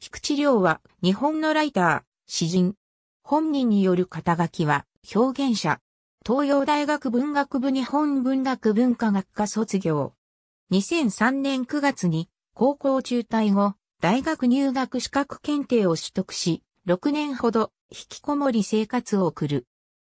菊池亮は日本のライター、詩人。本人による肩書きは表現者。東洋大学文学部日本文学文化学科卒業。2003年9月に高校中退後、大学入学資格検定を取得し、6年ほど引きこもり生活を送る。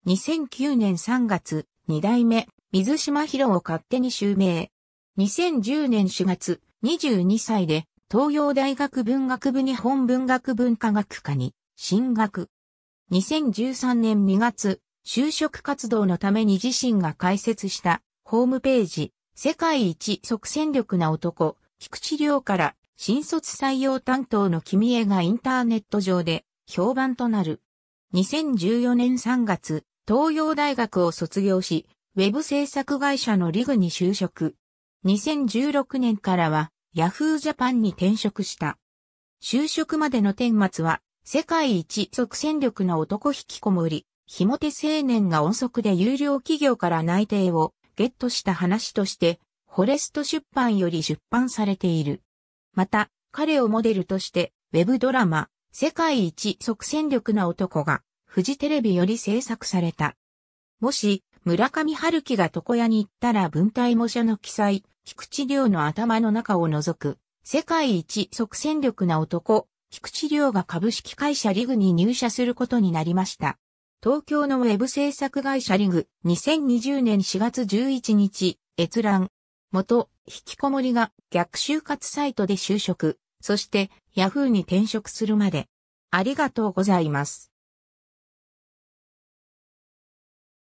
2009年3月、2代目、水島博を勝手に襲名。2010年4月、22歳で東洋大学文学部日本文学文化学科に進学。2013年2月、就職活動のために自身が開設したホームページ、世界一即戦力な男、菊池亮から新卒採用担当の君江がインターネット上で評判となる。2014年3月、東洋大学を卒業し、ウェブ制作会社のリグに就職。2016年からはヤフージャパンに転職した。就職までの顛末は、世界一即戦力の男引きこもり、ひもて青年が音速で有料企業から内定をゲットした話として、フォレスト出版より出版されている。また、彼をモデルとして、ウェブドラマ、世界一即戦力な男が、フジテレビより制作された。もし、村上春樹が床屋に行ったら文体模写の記載、菊池亮の頭の中を除く、世界一即戦力な男、菊池亮が株式会社リグに入社することになりました。東京のウェブ制作会社リグ、2020年4月11日、閲覧。元、引きこもりが逆就活サイトで就職、そして、ヤフーに転職するまで。ありがとうございます。